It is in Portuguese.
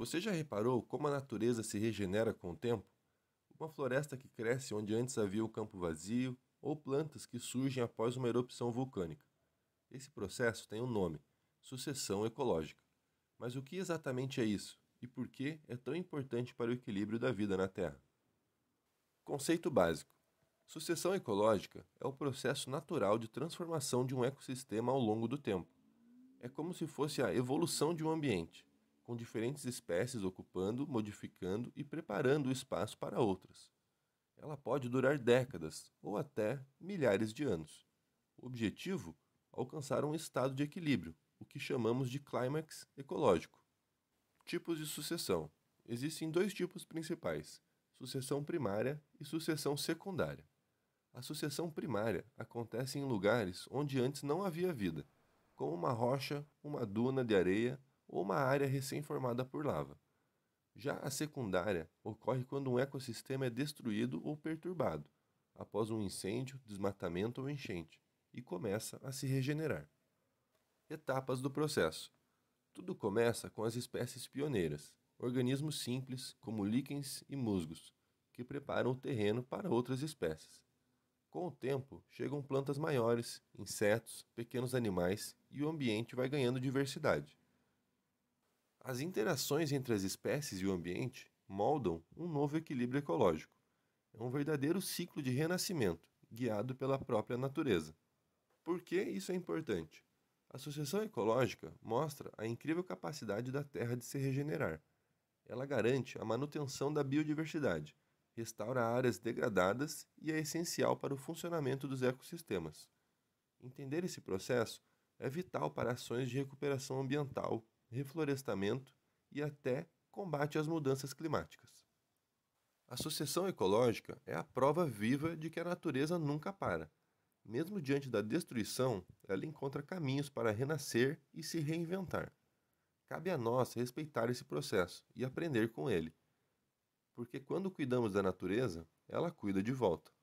Você já reparou como a natureza se regenera com o tempo? Uma floresta que cresce onde antes havia o campo vazio, ou plantas que surgem após uma erupção vulcânica. Esse processo tem um nome: sucessão ecológica. Mas o que exatamente é isso e por que é tão importante para o equilíbrio da vida na Terra? Conceito básico: Sucessão ecológica é o processo natural de transformação de um ecossistema ao longo do tempo. É como se fosse a evolução de um ambiente com diferentes espécies ocupando, modificando e preparando o espaço para outras. Ela pode durar décadas ou até milhares de anos. O objetivo? Alcançar um estado de equilíbrio, o que chamamos de clímax ecológico. Tipos de sucessão: existem dois tipos principais, sucessão primária e sucessão secundária. A sucessão primária acontece em lugares onde antes não havia vida, como uma rocha, uma duna de areia ou uma área recém-formada por lava. Já a secundária ocorre quando um ecossistema é destruído ou perturbado, após um incêndio, desmatamento ou enchente, e começa a se regenerar. Etapas do processo: Tudo começa com as espécies pioneiras, organismos simples como líquens e musgos, que preparam o terreno para outras espécies. Com o tempo, chegam plantas maiores, insetos, pequenos animais e o ambiente vai ganhando diversidade. As interações entre as espécies e o ambiente moldam um novo equilíbrio ecológico. É um verdadeiro ciclo de renascimento, guiado pela própria natureza. Por que isso é importante? A sucessão ecológica mostra a incrível capacidade da Terra de se regenerar. Ela garante a manutenção da biodiversidade, restaura áreas degradadas e é essencial para o funcionamento dos ecossistemas. Entender esse processo é vital para ações de recuperação ambiental, reflorestamento e até combate às mudanças climáticas. A sucessão ecológica é a prova viva de que a natureza nunca para. Mesmo diante da destruição, ela encontra caminhos para renascer e se reinventar. Cabe a nós respeitar esse processo e aprender com ele. Porque quando cuidamos da natureza, ela cuida de volta.